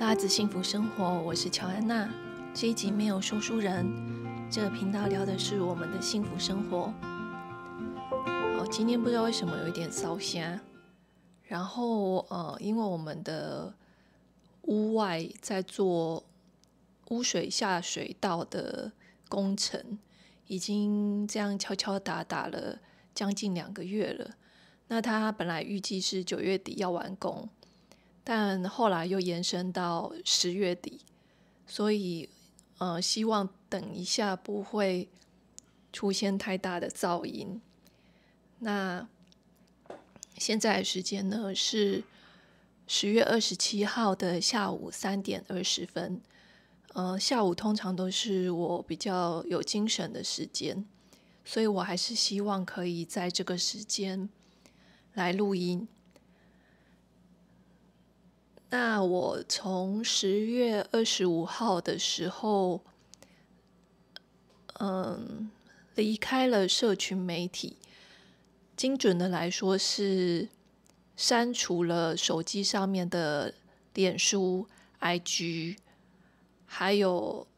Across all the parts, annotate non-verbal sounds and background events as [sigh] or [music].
辣子幸福生活，我是乔安娜。这一集没有说书人，这个频道聊的是我们的幸福生活。哦，今天不知道为什么有一点烧香，然后呃，因为我们的屋外在做污水下水道的工程，已经这样敲敲打打了将近两个月了。那他本来预计是九月底要完工。但后来又延伸到十月底，所以，呃，希望等一下不会出现太大的噪音。那现在的时间呢是十月二十七号的下午三点二十分。呃，下午通常都是我比较有精神的时间，所以我还是希望可以在这个时间来录音。那我从十月二十五号的时候，嗯，离开了社群媒体。精准的来说是删除了手机上面的脸书、IG，还有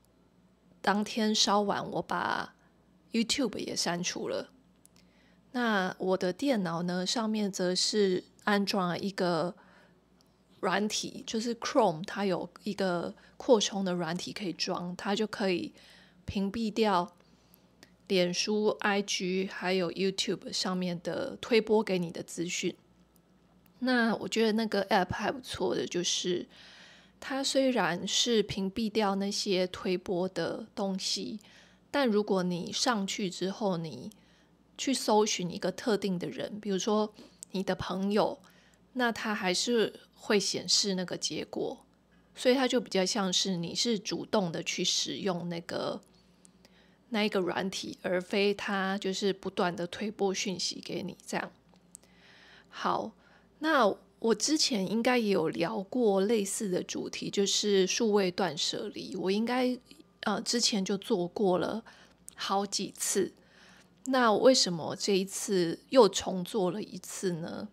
当天稍晚我把 YouTube 也删除了。那我的电脑呢上面则是安装了一个。软体就是 Chrome，它有一个扩充的软体可以装，它就可以屏蔽掉脸书、IG 还有 YouTube 上面的推播给你的资讯。那我觉得那个 App 还不错，的就是它虽然是屏蔽掉那些推播的东西，但如果你上去之后，你去搜寻一个特定的人，比如说你的朋友，那他还是。会显示那个结果，所以它就比较像是你是主动的去使用那个那一个软体，而非它就是不断的推播讯息给你这样。好，那我之前应该也有聊过类似的主题，就是数位断舍离，我应该呃之前就做过了好几次。那为什么这一次又重做了一次呢？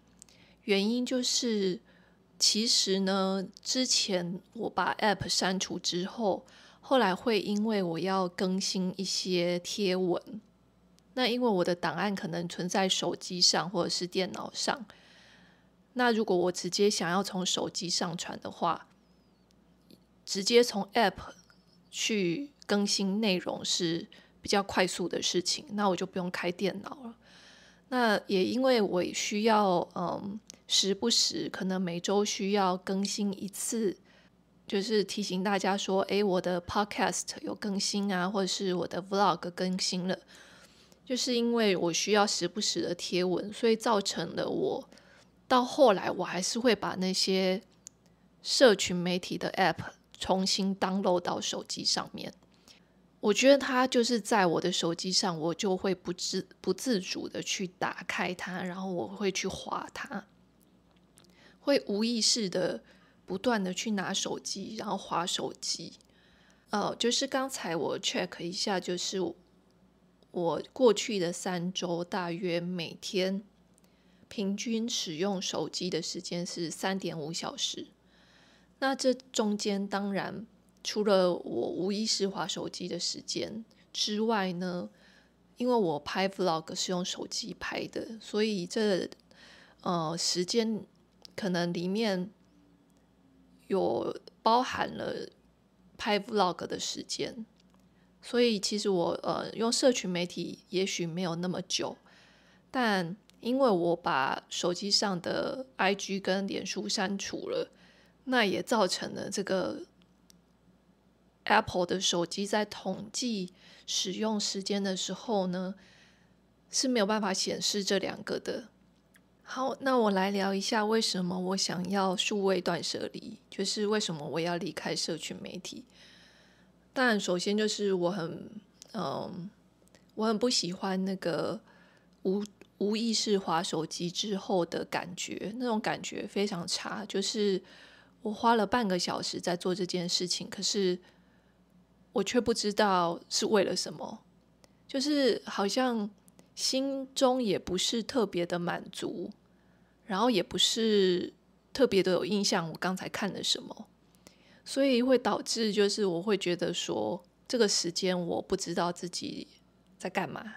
原因就是。其实呢，之前我把 App 删除之后，后来会因为我要更新一些贴文，那因为我的档案可能存在手机上或者是电脑上，那如果我直接想要从手机上传的话，直接从 App 去更新内容是比较快速的事情，那我就不用开电脑了。那也因为我需要，嗯。时不时可能每周需要更新一次，就是提醒大家说：“哎，我的 Podcast 有更新啊，或者是我的 Vlog 更新了。”就是因为我需要时不时的贴文，所以造成了我到后来我还是会把那些社群媒体的 App 重新 download 到手机上面。我觉得它就是在我的手机上，我就会不自不自主的去打开它，然后我会去划它。会无意识的不断的去拿手机，然后划手机。呃，就是刚才我 check 一下，就是我过去的三周，大约每天平均使用手机的时间是三点五小时。那这中间当然除了我无意识划手机的时间之外呢，因为我拍 vlog 是用手机拍的，所以这呃时间。可能里面有包含了拍 vlog 的时间，所以其实我呃用社群媒体也许没有那么久，但因为我把手机上的 iG 跟脸书删除了，那也造成了这个 Apple 的手机在统计使用时间的时候呢是没有办法显示这两个的。好，那我来聊一下为什么我想要数位断舍离，就是为什么我要离开社群媒体。但首先就是我很，嗯，我很不喜欢那个无无意识滑手机之后的感觉，那种感觉非常差。就是我花了半个小时在做这件事情，可是我却不知道是为了什么，就是好像。心中也不是特别的满足，然后也不是特别的有印象，我刚才看了什么，所以会导致就是我会觉得说这个时间我不知道自己在干嘛，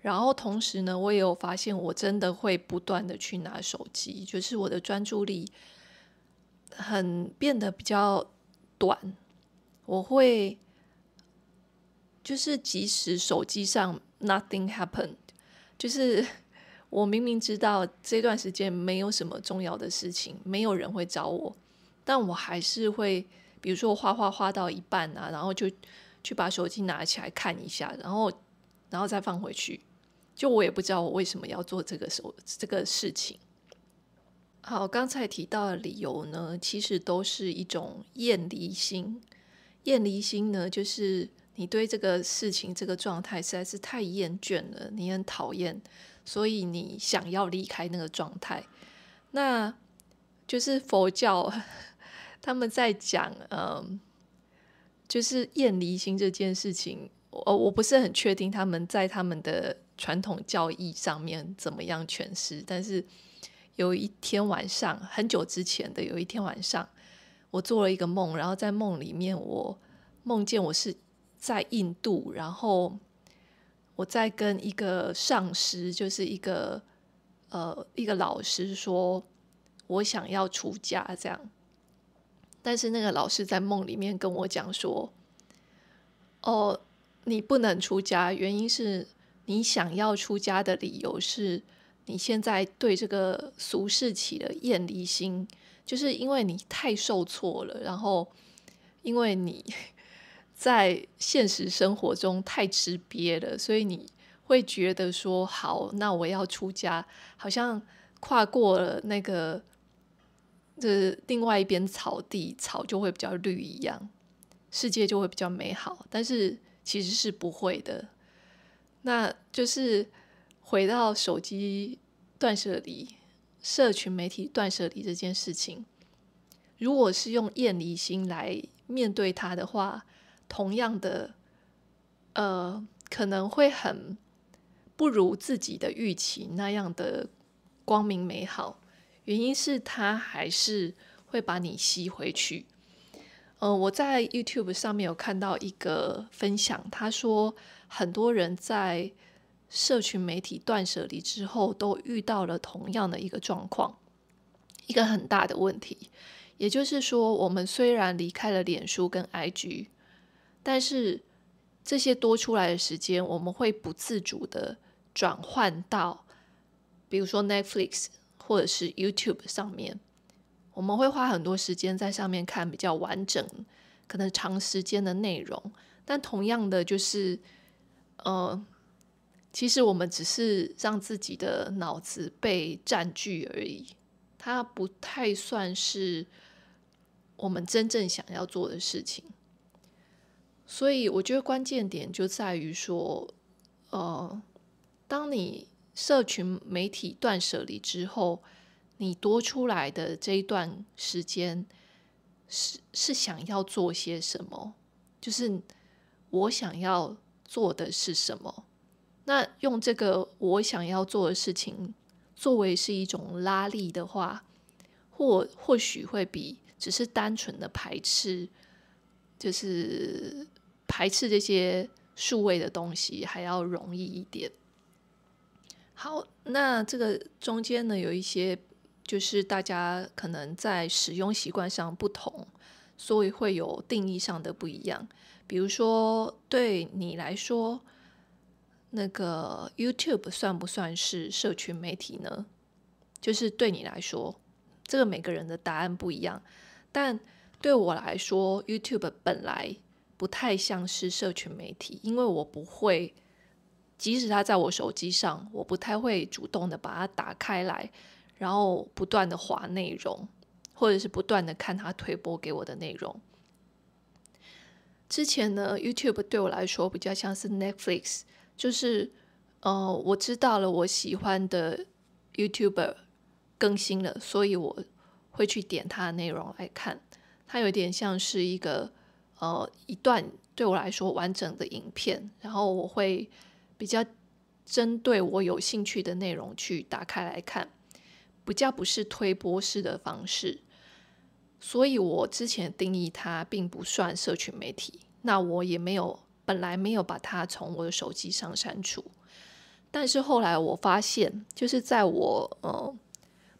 然后同时呢，我也有发现我真的会不断的去拿手机，就是我的专注力很变得比较短，我会就是即使手机上。Nothing happened，就是 [laughs] 我明明知道这段时间没有什么重要的事情，没有人会找我，但我还是会，比如说画画画到一半啊，然后就去把手机拿起来看一下，然后然后再放回去，就我也不知道我为什么要做这个手这个事情。好，刚才提到的理由呢，其实都是一种厌离心。厌离心呢，就是。你对这个事情、这个状态实在是太厌倦了，你很讨厌，所以你想要离开那个状态。那就是佛教 [laughs] 他们在讲，嗯，就是厌离心这件事情。我我不是很确定他们在他们的传统教义上面怎么样诠释。但是有一天晚上，很久之前的有一天晚上，我做了一个梦，然后在梦里面，我梦见我是。在印度，然后我在跟一个上师，就是一个呃一个老师说，我想要出家，这样。但是那个老师在梦里面跟我讲说：“哦，你不能出家，原因是你想要出家的理由是你现在对这个俗世起了厌离心，就是因为你太受挫了，然后因为你。”在现实生活中太吃瘪了，所以你会觉得说：“好，那我要出家，好像跨过了那个这另外一边草地，草就会比较绿一样，世界就会比较美好。”但是其实是不会的。那就是回到手机断舍离、社群媒体断舍离这件事情，如果是用厌离心来面对它的话。同样的，呃，可能会很不如自己的预期那样的光明美好。原因是他还是会把你吸回去。嗯，我在 YouTube 上面有看到一个分享，他说很多人在社群媒体断舍离之后，都遇到了同样的一个状况，一个很大的问题。也就是说，我们虽然离开了脸书跟 IG。但是这些多出来的时间，我们会不自主的转换到，比如说 Netflix 或者是 YouTube 上面，我们会花很多时间在上面看比较完整、可能长时间的内容。但同样的，就是，呃，其实我们只是让自己的脑子被占据而已，它不太算是我们真正想要做的事情。所以我觉得关键点就在于说，呃，当你社群媒体断舍离之后，你多出来的这一段时间是是想要做些什么？就是我想要做的是什么？那用这个我想要做的事情作为是一种拉力的话，或或许会比只是单纯的排斥，就是。排斥这些数位的东西还要容易一点。好，那这个中间呢，有一些就是大家可能在使用习惯上不同，所以会有定义上的不一样。比如说，对你来说，那个 YouTube 算不算是社群媒体呢？就是对你来说，这个每个人的答案不一样。但对我来说，YouTube 本来。不太像是社群媒体，因为我不会，即使它在我手机上，我不太会主动的把它打开来，然后不断的划内容，或者是不断的看他推播给我的内容。之前呢，YouTube 对我来说比较像是 Netflix，就是，呃，我知道了我喜欢的 YouTuber 更新了，所以我会去点他的内容来看，它有点像是一个。呃，一段对我来说完整的影片，然后我会比较针对我有兴趣的内容去打开来看，比较不是推波式的方式，所以我之前定义它并不算社群媒体，那我也没有本来没有把它从我的手机上删除，但是后来我发现，就是在我呃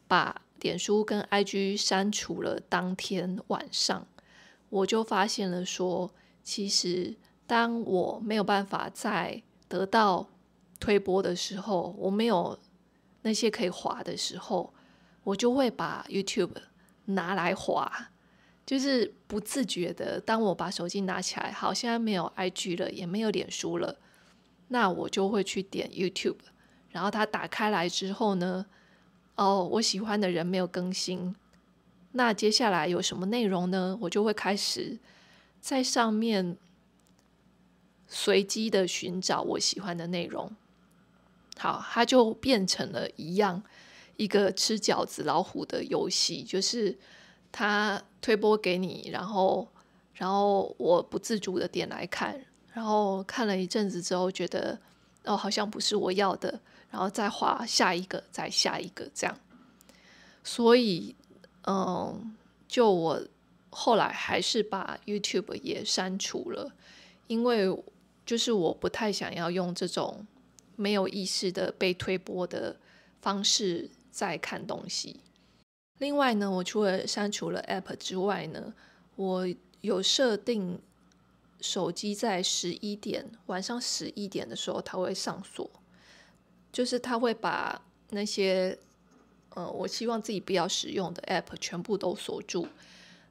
把脸书跟 IG 删除了当天晚上。我就发现了，说其实当我没有办法再得到推播的时候，我没有那些可以滑的时候，我就会把 YouTube 拿来滑，就是不自觉的。当我把手机拿起来，好，现在没有 IG 了，也没有脸书了，那我就会去点 YouTube，然后它打开来之后呢，哦，我喜欢的人没有更新。那接下来有什么内容呢？我就会开始在上面随机的寻找我喜欢的内容。好，它就变成了一样一个吃饺子老虎的游戏，就是它推播给你，然后，然后我不自主的点来看，然后看了一阵子之后，觉得哦好像不是我要的，然后再画下一个，再下一个这样，所以。嗯，就我后来还是把 YouTube 也删除了，因为就是我不太想要用这种没有意识的被推播的方式在看东西。另外呢，我除了删除了 App 之外呢，我有设定手机在十一点晚上十一点的时候它会上锁，就是它会把那些。呃，我希望自己不要使用的 app 全部都锁住。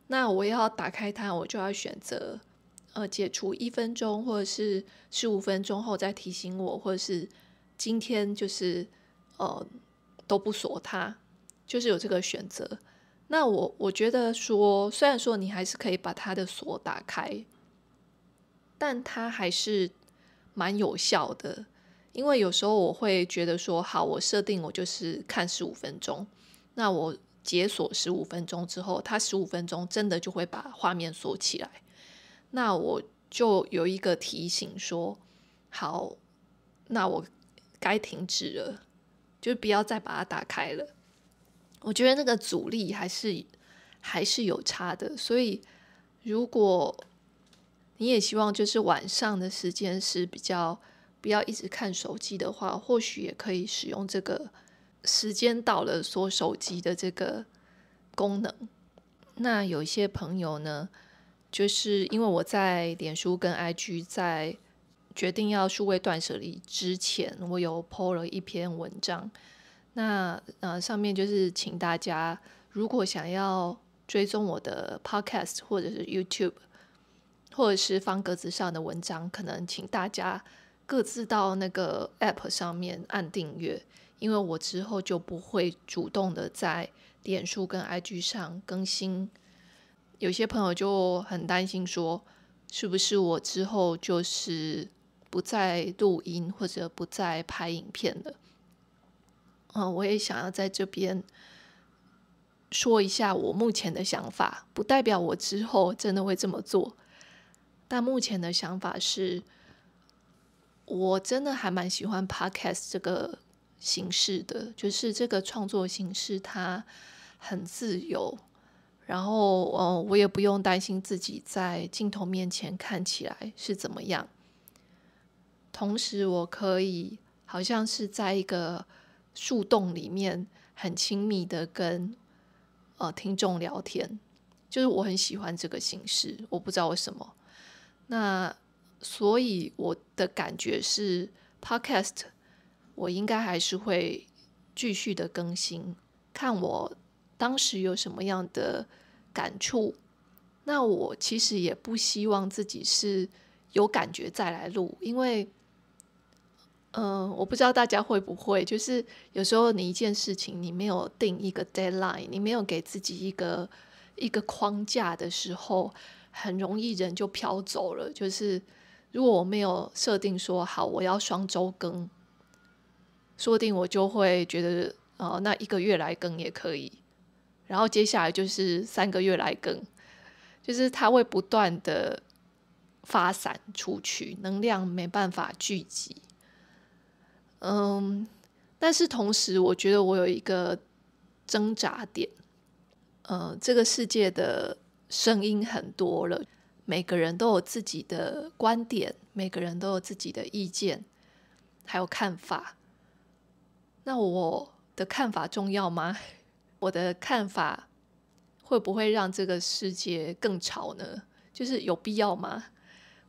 那我要打开它，我就要选择呃解除一分钟，或者是十五分钟后再提醒我，或者是今天就是呃都不锁它，就是有这个选择。那我我觉得说，虽然说你还是可以把它的锁打开，但它还是蛮有效的。因为有时候我会觉得说，好，我设定我就是看十五分钟，那我解锁十五分钟之后，它十五分钟真的就会把画面锁起来，那我就有一个提醒说，好，那我该停止了，就不要再把它打开了。我觉得那个阻力还是还是有差的，所以如果你也希望就是晚上的时间是比较。不要一直看手机的话，或许也可以使用这个时间到了锁手机的这个功能。那有一些朋友呢，就是因为我在脸书跟 IG 在决定要数位断舍离之前，我有 po 了一篇文章。那呃上面就是请大家，如果想要追踪我的 Podcast 或者是 YouTube 或者是方格子上的文章，可能请大家。各自到那个 app 上面按订阅，因为我之后就不会主动的在点数跟 IG 上更新。有些朋友就很担心说，是不是我之后就是不再录音或者不再拍影片了？嗯，我也想要在这边说一下我目前的想法，不代表我之后真的会这么做，但目前的想法是。我真的还蛮喜欢 podcast 这个形式的，就是这个创作形式它很自由，然后我也不用担心自己在镜头面前看起来是怎么样。同时，我可以好像是在一个树洞里面很亲密的跟呃听众聊天，就是我很喜欢这个形式，我不知道为什么。那。所以我的感觉是，podcast 我应该还是会继续的更新，看我当时有什么样的感触。那我其实也不希望自己是有感觉再来录，因为，嗯，我不知道大家会不会，就是有时候你一件事情，你没有定一个 deadline，你没有给自己一个一个框架的时候，很容易人就飘走了，就是。如果我没有设定说好我要双周更，说不定我就会觉得，呃，那一个月来更也可以，然后接下来就是三个月来更，就是它会不断的发散出去，能量没办法聚集。嗯，但是同时我觉得我有一个挣扎点，呃，这个世界的声音很多了。每个人都有自己的观点，每个人都有自己的意见，还有看法。那我的看法重要吗？[laughs] 我的看法会不会让这个世界更吵呢？就是有必要吗？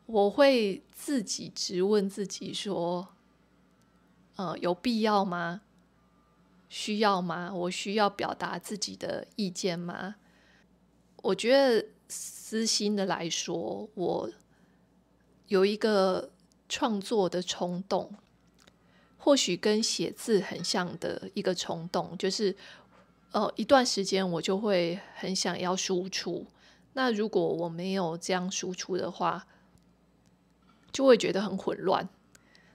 我会自己直问自己说：“呃，有必要吗？需要吗？我需要表达自己的意见吗？”我觉得。私心的来说，我有一个创作的冲动，或许跟写字很像的一个冲动，就是呃，一段时间我就会很想要输出。那如果我没有这样输出的话，就会觉得很混乱。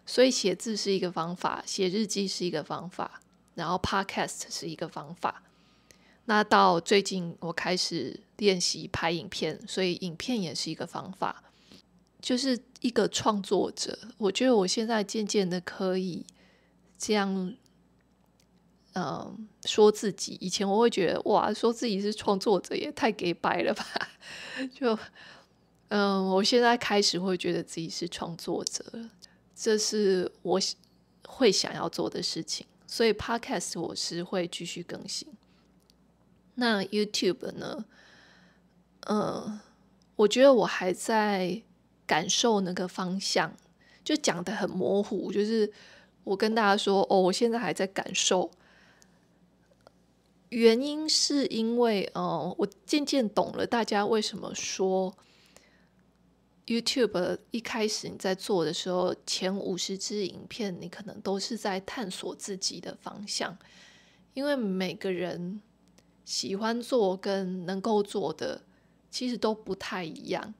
所以写字是一个方法，写日记是一个方法，然后 Podcast 是一个方法。那到最近我开始。练习拍影片，所以影片也是一个方法，就是一个创作者。我觉得我现在渐渐的可以这样，嗯，说自己以前我会觉得哇，说自己是创作者也太给白了吧。就嗯，我现在开始会觉得自己是创作者，这是我会想要做的事情。所以 Podcast 我是会继续更新，那 YouTube 呢？嗯，我觉得我还在感受那个方向，就讲的很模糊。就是我跟大家说，哦，我现在还在感受。原因是因为，嗯我渐渐懂了大家为什么说 YouTube 一开始你在做的时候，前五十支影片你可能都是在探索自己的方向，因为每个人喜欢做跟能够做的。其实都不太一样。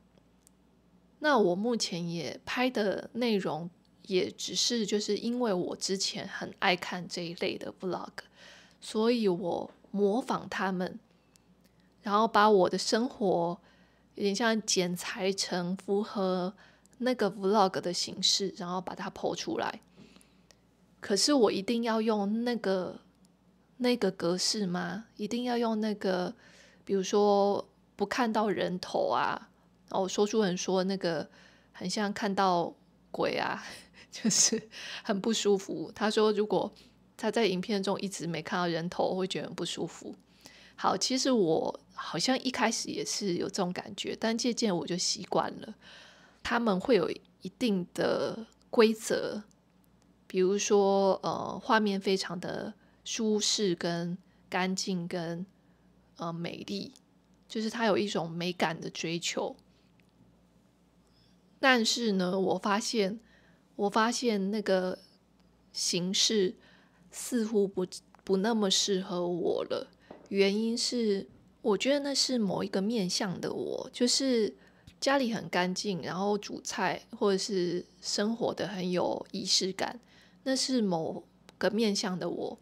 那我目前也拍的内容，也只是就是因为我之前很爱看这一类的 vlog，所以我模仿他们，然后把我的生活有点像剪裁成符合那个 vlog 的形式，然后把它剖出来。可是我一定要用那个那个格式吗？一定要用那个，比如说。不看到人头啊，然后说出人说那个很像看到鬼啊，[laughs] 就是很不舒服。他说如果他在影片中一直没看到人头，会觉得很不舒服。好，其实我好像一开始也是有这种感觉，但渐渐我就习惯了。他们会有一定的规则，比如说呃，画面非常的舒适、跟干净、跟呃美丽。就是他有一种美感的追求，但是呢，我发现，我发现那个形式似乎不不那么适合我了。原因是，我觉得那是某一个面向的我，就是家里很干净，然后煮菜或者是生活的很有仪式感，那是某个面向的我。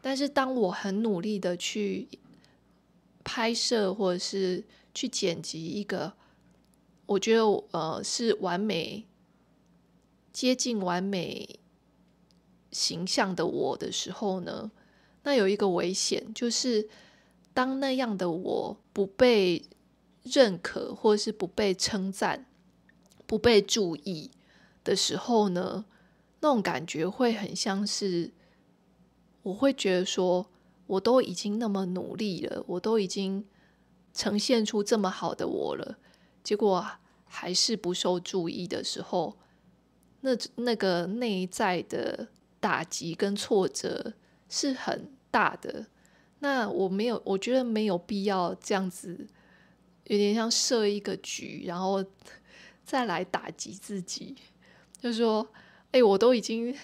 但是当我很努力的去。拍摄或者是去剪辑一个，我觉得呃是完美、接近完美形象的我的时候呢，那有一个危险，就是当那样的我不被认可，或是不被称赞、不被注意的时候呢，那种感觉会很像是，我会觉得说。我都已经那么努力了，我都已经呈现出这么好的我了，结果还是不受注意的时候，那那个内在的打击跟挫折是很大的。那我没有，我觉得没有必要这样子，有点像设一个局，然后 [laughs] 再来打击自己，就说：“哎，我都已经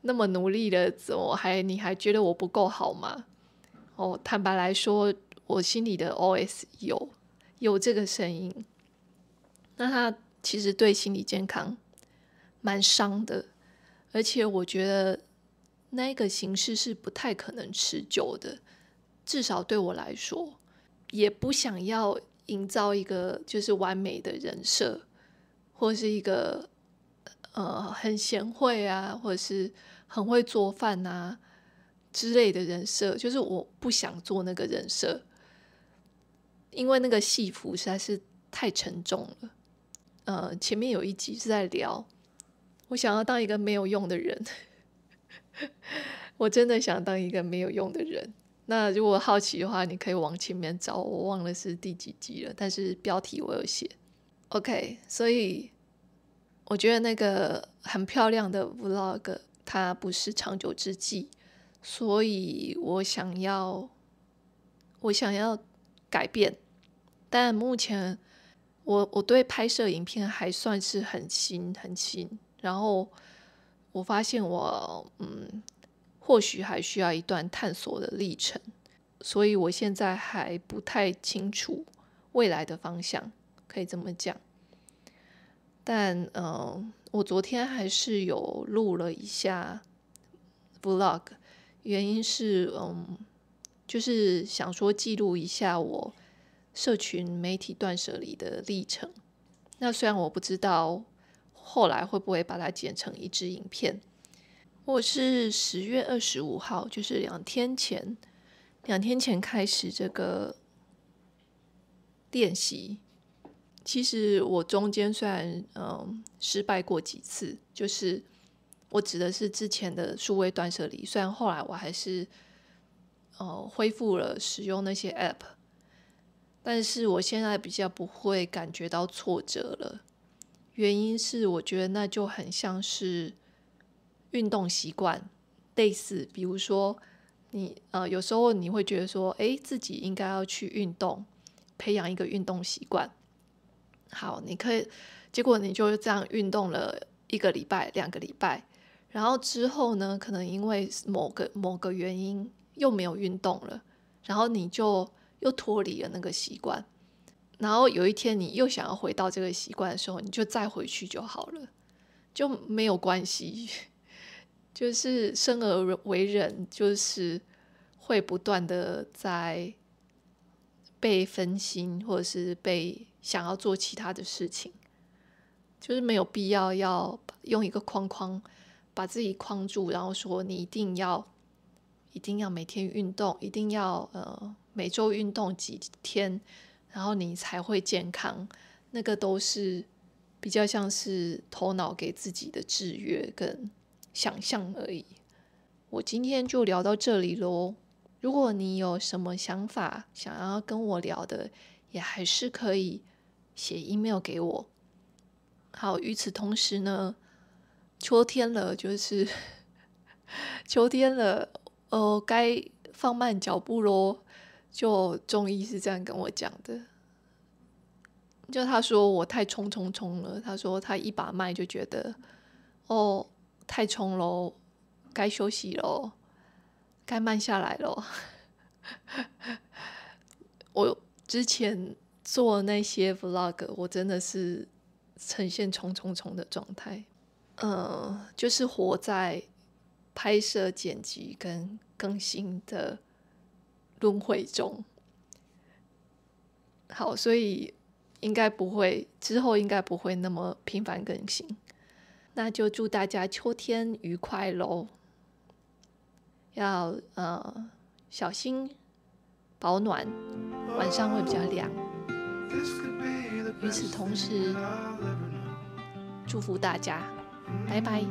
那么努力了，怎么还你还觉得我不够好吗？”哦，坦白来说，我心里的 O S 有有这个声音，那它其实对心理健康蛮伤的，而且我觉得那个形式是不太可能持久的，至少对我来说，也不想要营造一个就是完美的人设，或是一个呃很贤惠啊，或者是很会做饭啊。之类的人设，就是我不想做那个人设，因为那个戏服实在是太沉重了。呃，前面有一集是在聊，我想要当一个没有用的人，[laughs] 我真的想当一个没有用的人。那如果好奇的话，你可以往前面找，我忘了是第几集了，但是标题我有写。OK，所以我觉得那个很漂亮的 Vlog，它不是长久之计。所以我想要，我想要改变，但目前我我对拍摄影片还算是很新很新，然后我发现我嗯，或许还需要一段探索的历程，所以我现在还不太清楚未来的方向，可以这么讲。但嗯，我昨天还是有录了一下 vlog。原因是，嗯，就是想说记录一下我社群媒体断舍离的历程。那虽然我不知道后来会不会把它剪成一支影片。我是十月二十五号，就是两天前，两天前开始这个练习。其实我中间虽然，嗯，失败过几次，就是。我指的是之前的数位断舍离，虽然后来我还是，呃，恢复了使用那些 App，但是我现在比较不会感觉到挫折了。原因是我觉得那就很像是运动习惯类似，比如说你呃，有时候你会觉得说，哎，自己应该要去运动，培养一个运动习惯。好，你可以，结果你就是这样运动了一个礼拜、两个礼拜。然后之后呢？可能因为某个某个原因又没有运动了，然后你就又脱离了那个习惯。然后有一天你又想要回到这个习惯的时候，你就再回去就好了，就没有关系。[laughs] 就是生而为人，就是会不断的在被分心，或者是被想要做其他的事情，就是没有必要要用一个框框。把自己框住，然后说你一定要，一定要每天运动，一定要呃每周运动几天，然后你才会健康。那个都是比较像是头脑给自己的制约跟想象而已。我今天就聊到这里喽。如果你有什么想法想要跟我聊的，也还是可以写 email 给我。好，与此同时呢。秋天了，就是 [laughs] 秋天了，哦，该放慢脚步喽。就中医是这样跟我讲的，就他说我太冲冲冲了。他说他一把脉就觉得，哦，太冲喽，该休息喽，该慢下来咯。[laughs] 我之前做那些 vlog，我真的是呈现冲冲冲的状态。呃，就是活在拍摄、剪辑跟更新的轮回中。好，所以应该不会，之后应该不会那么频繁更新。那就祝大家秋天愉快喽！要呃小心保暖，晚上会比较凉。与此同时，祝福大家。拜拜。